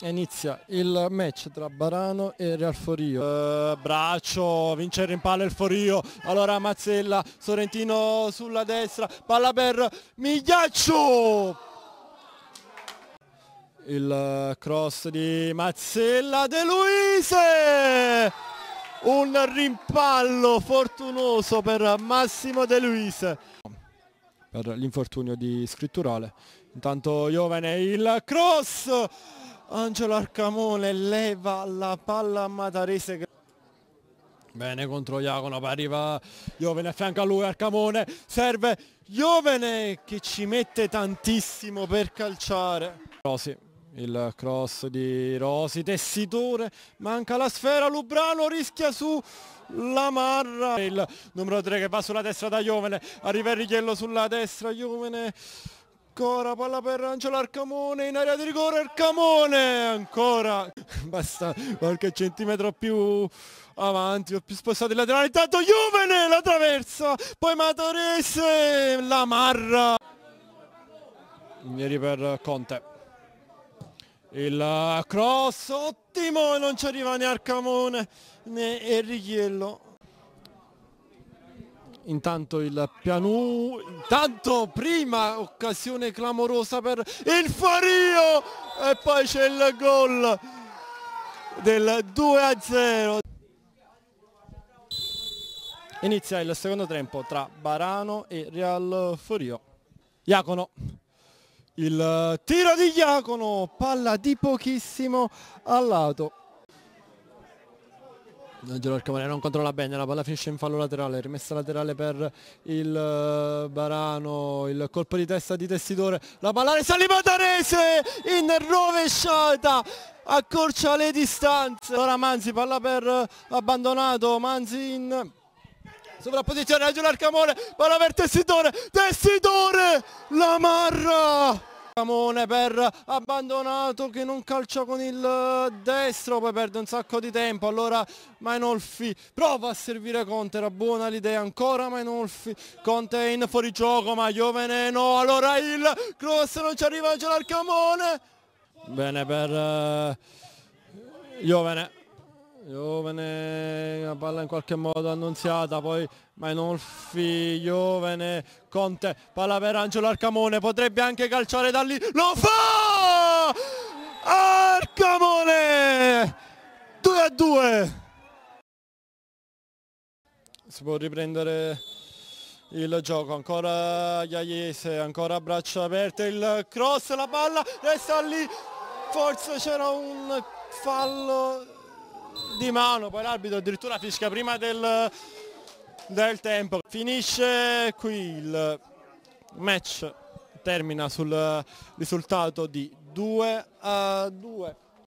Inizia il match tra Barano e Real Forio. Uh, braccio, vince il rimpallo il Forio. Allora Mazzella, Sorrentino sulla destra, palla per Migliaccio. Il cross di Mazzella De Luise. Un rimpallo fortunoso per Massimo De Luise. Per l'infortunio di Scritturale. Intanto Giovane il cross Angelo Arcamone leva la palla a Matarese. Bene contro Iacono, poi arriva Giovene a fianco a lui, Arcamone, serve Giovene che ci mette tantissimo per calciare. Rosi, il cross di Rosi, tessitore, manca la sfera, Lubrano rischia su Lamarra, il numero 3 che va sulla destra da Giovene, arriva il Richello sulla destra, Giovene ancora palla per Angelo Arcamone in area di rigore Arcamone ancora basta qualche centimetro più avanti o più spostato il laterale intanto Juvene la traversa poi Matorese la marra ieri per Conte il cross ottimo non ci arriva né Arcamone né Enrichiello Intanto il pianu intanto prima occasione clamorosa per il Fario e poi c'è il gol del 2 a 0. Inizia il secondo tempo tra Barano e Real Forio. Iacono. Il tiro di Iacono, palla di pochissimo al lato. Angelo Arcamone non controlla bene, la palla finisce in fallo laterale, rimessa laterale per il eh, Barano, il colpo di testa di Tessitore, la palla risale Matarese in rovesciata, accorcia le distanze, ora Manzi palla per eh, abbandonato, Manzi in sovrapposizione, Angelo Arcamore, palla per Tessitore, Tessitore, la marra! Camone per abbandonato che non calcia con il eh, destro, poi perde un sacco di tempo, allora Mainolfi prova a servire Conte, era buona l'idea ancora Mainolfi, Conte in fuorigioco, ma io no, allora il cross non ci arriva, c'è l'arcamone, bene per uh, eh, Jovene Giovane, la palla in qualche modo annunziata, poi Mainolfi, Giovane, Conte, palla per Angelo Arcamone, potrebbe anche calciare da lì, lo fa! Arcamone! 2 a 2! Si può riprendere il gioco, ancora Iaiese, ancora braccia aperte, il cross, la palla resta lì, forse c'era un fallo di mano, poi l'arbitro addirittura fisca prima del, del tempo. Finisce qui il match, termina sul risultato di 2 a 2.